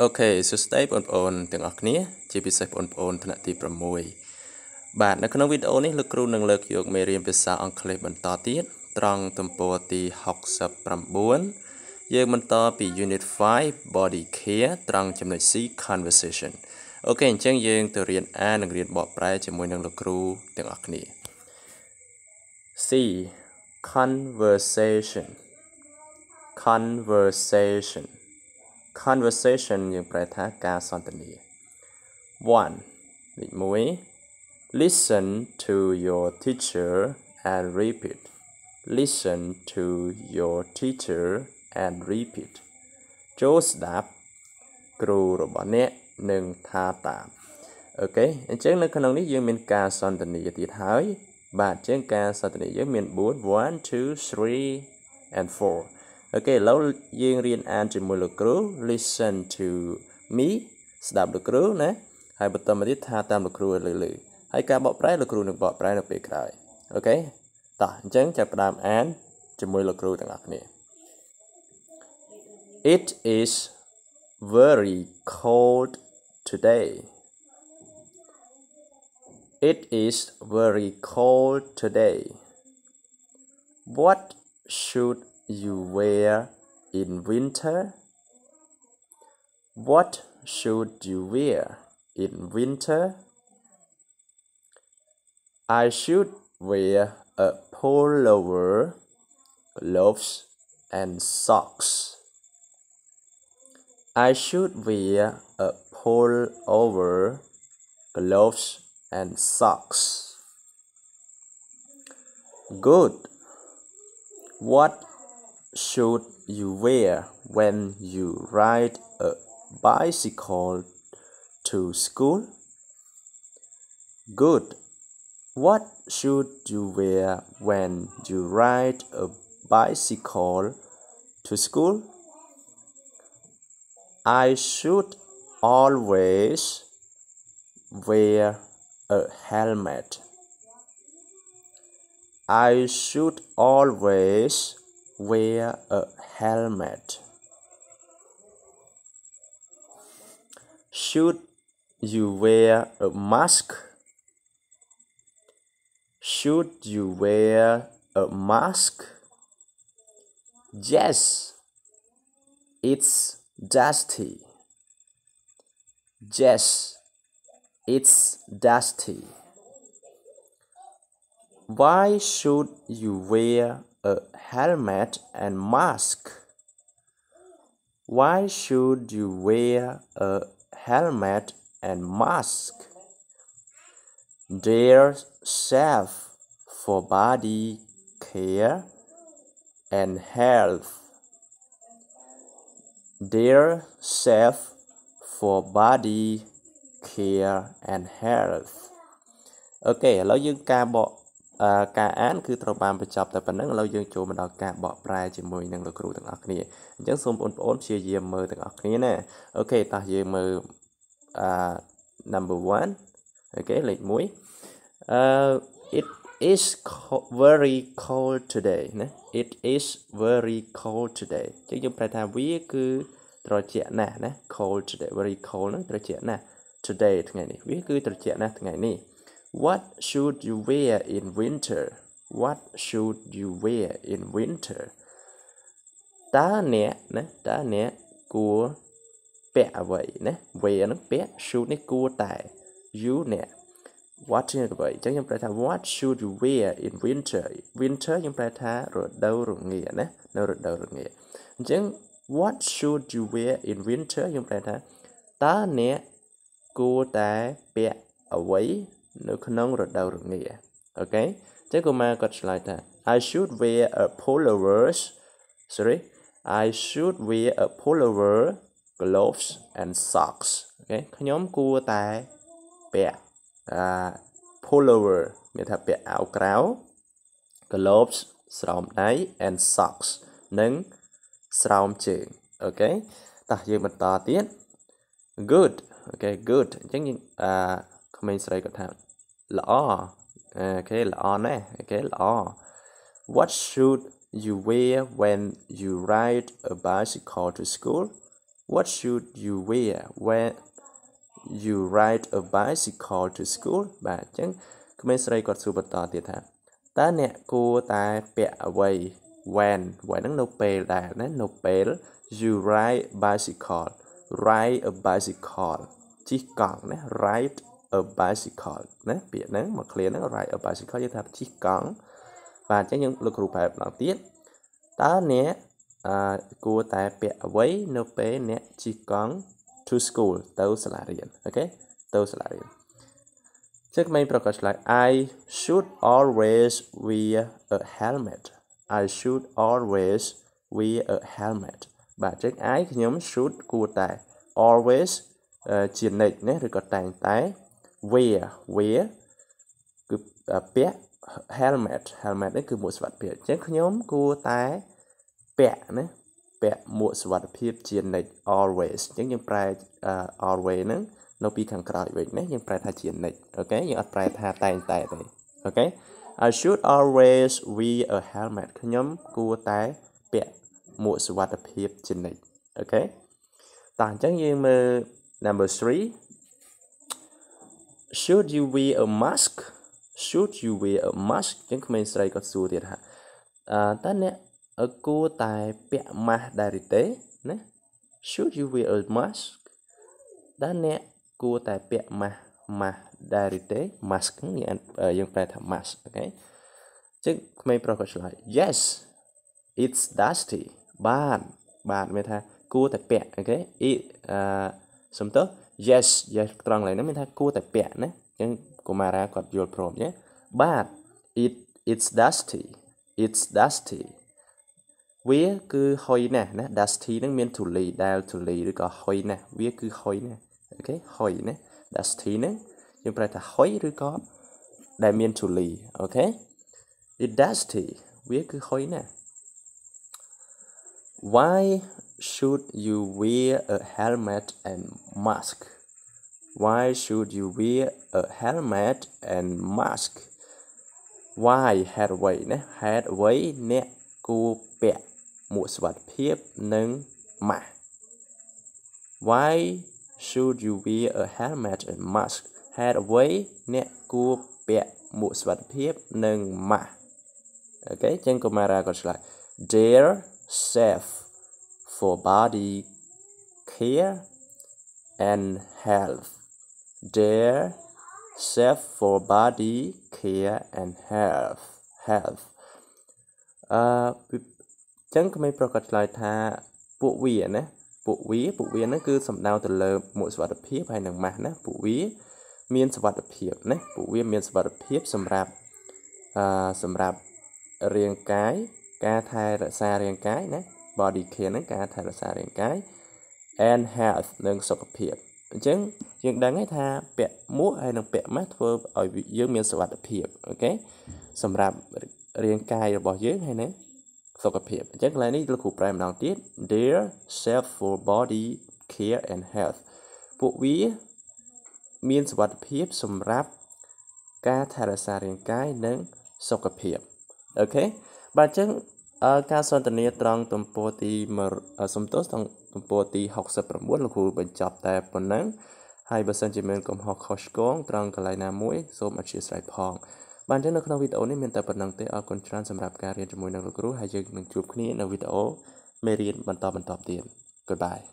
អូខេសួស្តីបងប្អូនទាំងអស់គ្នាជាពិសេសបងប្អូនថ្នាក់ទី6បាទនៅក្នុងវីដេអូនេះលោកគ្រូនឹងលើកយកមេរៀនភាសាអង់គ្លេសបន្តទៀតត្រង់ទំព័រទី69យើងបន្តពី Unit 5 Body Care ត្រង់ចំណុច C Conversation អូខេអញ្ចឹងយើងទៅរៀនអាននិងរៀនបកប្រែជាមួយនឹងលោកគ្រូទាំងអស់គ្នា C Conversation Conversation conversation យើងប្រែថាការសន្ទនា1លេខ1 listen to your teacher and repeat listen to your teacher and repeat ចូលស្ដាប់គ្រូរបស់អ្នកនិងថាតាមអូខេអញ្ចឹងនៅក្នុងនេះយើងមានការសន្ទនាទៀតហើយបាទអញ្ចឹងការសន្ទនាយើងមាន4 1 2 3 and 4អូខេឥឡូវយើងរៀនអានជាមួយលោកគ្រូ listen to me ស្ដាប់លោកគ្រូណាហើយបន្តមកទៀតថាតាមលោកគ្រូឲ្យលឺៗហើយការបកប្រែលោកគ្រូនឹងបកប្រែនៅពេលក្រោយអូខេតោះអញ្ចឹងចាប់ផ្ដើមអានជាមួយលោកគ្រូទាំងអស់គ្នា It is very cold today It is very cold today What should you wear in winter? What should you wear in winter? I should wear a pullover, gloves, and socks. I should wear a pullover, gloves, and socks. Good. What should you wear when you ride a bicycle to school? Good. What should you wear when you ride a bicycle to school? I should always wear a helmet. I should always wear a helmet. Should you wear a mask? Should you wear a mask? Yes, it's dusty. Yes, it's dusty. Why should you wear a helmet and mask. Why should you wear a helmet and mask? They're safe for body care and health. They're safe for body care and health. Ok, ឥឡូវយើងការបកការអានគឺត្រូវបានបញ្ចប់តែប៉ុណ្ណឹងឥឡូវយើងចូលមកដល់ការបកប្រែជាមួយនឹងលោកគ្រូទាំងអស់គ្នាអញ្ចឹងសូមបងប្អូនព្យាយាមមើលទាំងអស់គ្នាណាអូខេតោះយើងមើលអឺ number 1អូខេលេខ1អឺ it is very cold today ណា it is very cold today អញ្ចឹងយើងប្រែថាវាគឺត្រជាក់ណាស់ណា cold today very cold ហ្នឹងត្រជាក់ណាស់ today ថ្ងៃនេះវាគឺត្រជាក់ណាស់ថ្ងៃនេះ What should you wear in winter? What should you wear in winter? តើអ្នកណាតើអ្នកគួរពាក់អ្វីណា wear នឹងពាក់ should នេះគួរតែ you អ្នក what ជាអ្វីអញ្ចឹងខ្ញុំប្រែថា what should you wear in winter winter ខ្ញុំប្រែថារដូវរងាណានៅរដូវរងាអញ្ចឹង what should you wear in winter ខ្ញុំប្រែថាតើអ្នកគួរតែពាក់អ្វីនៅក្នុង រដូវរងាអូខេចឹងកុមារគាត់ឆ្លើយថា I should wear a pullover sorry I should wear a pullover gloves and socks អូខេខ្ញុំគួរតែពាក់អា pullover មានថាពាក់អាវក្រៅ gloves ស្រោមដៃ and socks និងស្រោមជើងអូខេតោះយើងបន្តទៀត good អូខេ good អញ្ចឹងអឺក្មេងស្រីគាត់ថាល្អអូខេល្អណាស់អូខេល្អ What should you wear when you ride a bicycle to school What should you wear when you ride a bicycle to school បាទអញ្ចឹងក្មេងស្រីគាត់សួរបន្តទៀតថាតើអ្នកគួរតែពាក់អ្វី when when ហ្នឹងនៅពេលដែរណានៅពេល you ride bicycle ride a bicycle ជិះកង់ណា ride a bicycle ណាពាក្យហ្នឹងមក clear ហ្នឹង ride a bicycle យើងថាជិះកង់បាទអញ្ចឹងយើងលោកគ្រូប្រែម្ដងទៀតតើអ្នកអឺគួរតែពាក់អ្វីនៅពេលអ្នកជិះកង់ to school ទៅសាលារៀនអូខេទៅសាលារៀនចឹកមេប្រកាសឆ្លើយ I should always wear a helmet I should always wear a helmet បាទចឹក I ខ្ញុំ should គួរតែ always ជានិច្ចណាឬក៏តែងតែ wear wear គឺពាក់ helmet helmet នេះគឺមួកសុវត្ថិភាពអញ្ចឹងខ្ញុំគួរតែពាក់ណាពាក់មួកសុវត្ថិភាពជានិច្ច always អញ្ចឹងយើងប្រែ always ហ្នឹងនៅពីខាងក្រោយវិញណាយើងប្រែ ថាជានិច្ចអូខេយើងអត់ប្រែថាតែងតែទេអូខេ I should always wear a helmet ខ្ញុំគួរតែពាក់មួកសុវត្ថិភាពជានិច្ចអូខេតោះអញ្ចឹងយើងមើល number 3 should you wear a mask should you wear a mask ចឹងក្មេងស្រីគាត់សួរទៀតហ่ะអឺតើអ្នកគួរតែពាក់ម៉ាស់ដែរទេណា should you wear a mask តើអ្នកគួរតែពាក់ម៉ាស់ម៉ាស់ដែរទេ mask នេះយើងប្រែថា mask អូខេចឹងក្មេងប្រុសគាត់ឆ្លើយ yes it's dusty បាទបាទមានថាគួរតែពាក់អូខេអ៊ីអឺសុំទោស yes yes ត្រង់ឡើយហ្នឹងមានថាគួរតែពាក់ណាអញ្ចឹងកុមារាគាត់យល់ព្រមណាបាទ it it's dusty it's dusty វាគឺហុយណាស់ណា dusty ហ្នឹងមាន ធូលីដែលធូលីឬក៏ហុយណាស់វាគឺហុយណាស់អូខេហុយណា dusty ហ្នឹងយើងប្រែថាហុយឬក៏ដែលមានធូលីអូខេ it dusty វាគឺហុយណាស់ why should you wear a helmet and mask? Why should you wear a helmet and mask? Why ហេតុអ្វីណាហេតុអ្វីអ្នកគួរពាក់មួកសុវត្ថិភាពនិងម៉ាស់ Why should you wear a helmet and mask? ហេតុអ្វីអ្នកគួរពាក់មួកសុវត្ថិភាពនិងម៉ាស់អូខេចឹងកុមារាគាត់ឆ្លើយ They're safe for body care and health. Their self for body care and health health អឺចឹងក្មេងប្រុសក៏ឆ្លើយថាពួកវាណាពួកវា ពួកវាហ្នឹងគឺសំដៅទៅលើមួកសុវត្ថិភាពហើយនឹងម៉ាស់ណាពួកវាមានសុវត្ថិភាពណាពួកវាមានសុវត្ថិភាព សម្រាប់អឺសម្រាប់រាងកាយការថែរក្សារាងកាយណា body care ហ្នឹងការថែរក្សារាងកាយ and health និងសុខភាពអញ្ចឹងយើងដឹងហើយថាពាក់មួកហើយនិងពាក់ម៉ាស់ធ្វើឲ្យយើងមានសុវត្ថិភាពអូខេសម្រាប់រាងកាយរបស់យើងហើយណាសុខភាពអញ្ចឹងកន្លែងនេះលោកគ្រូប្រែម្ដងទៀត their self for body care and health ពួកវាមានសុវត្ថិភាពសម្រាប់ការថែរក្សារាងកាយនិងសុខភាពអូខេបាទអញ្ចឹងអឺការសន្ទនាត្រង់ទំព័រទីសំទោសទំព័រទី69លោកគ្រូបញ្ចប់តែប៉ុណ្ណឹងហើយបើសិនជាមានកំហុសខុសឆ្គងត្រង់កន្លែងណាមួយសូមអធ្យាស្រ័យផងបានចឹងនៅក្នុងវីដេអូនេះមានតែប៉ុណ្ណឹងទេអរគុណច្រើនសម្រាប់ការរៀនជាមួយនឹងលោកគ្រូហើយយើងនឹងជួបគ្នានៅវីដេអូមេរៀនបន្តបន្តទៀត Goodbye